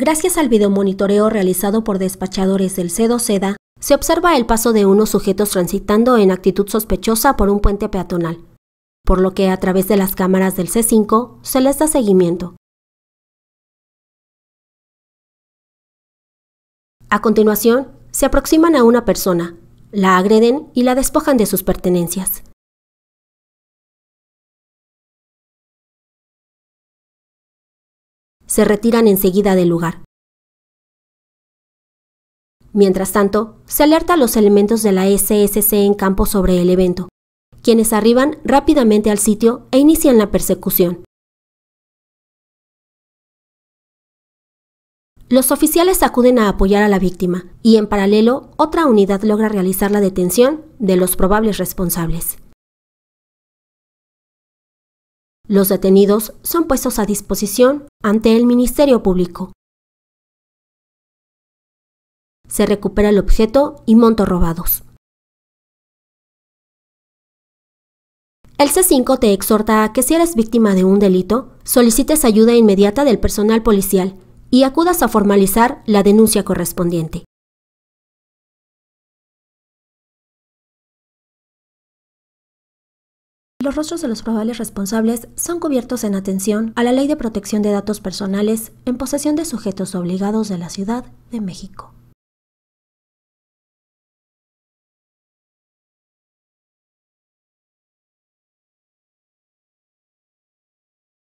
Gracias al videomonitoreo realizado por despachadores del c 2 SEDA, se observa el paso de unos sujetos transitando en actitud sospechosa por un puente peatonal, por lo que a través de las cámaras del C5 se les da seguimiento. A continuación, se aproximan a una persona, la agreden y la despojan de sus pertenencias. se retiran enseguida del lugar. Mientras tanto, se alerta a los elementos de la SSC en campo sobre el evento, quienes arriban rápidamente al sitio e inician la persecución. Los oficiales acuden a apoyar a la víctima y en paralelo otra unidad logra realizar la detención de los probables responsables. Los detenidos son puestos a disposición ante el Ministerio Público. Se recupera el objeto y montos robados. El C5 te exhorta a que si eres víctima de un delito, solicites ayuda inmediata del personal policial y acudas a formalizar la denuncia correspondiente. Los rostros de los probables responsables son cubiertos en atención a la Ley de Protección de Datos Personales en posesión de sujetos obligados de la Ciudad de México.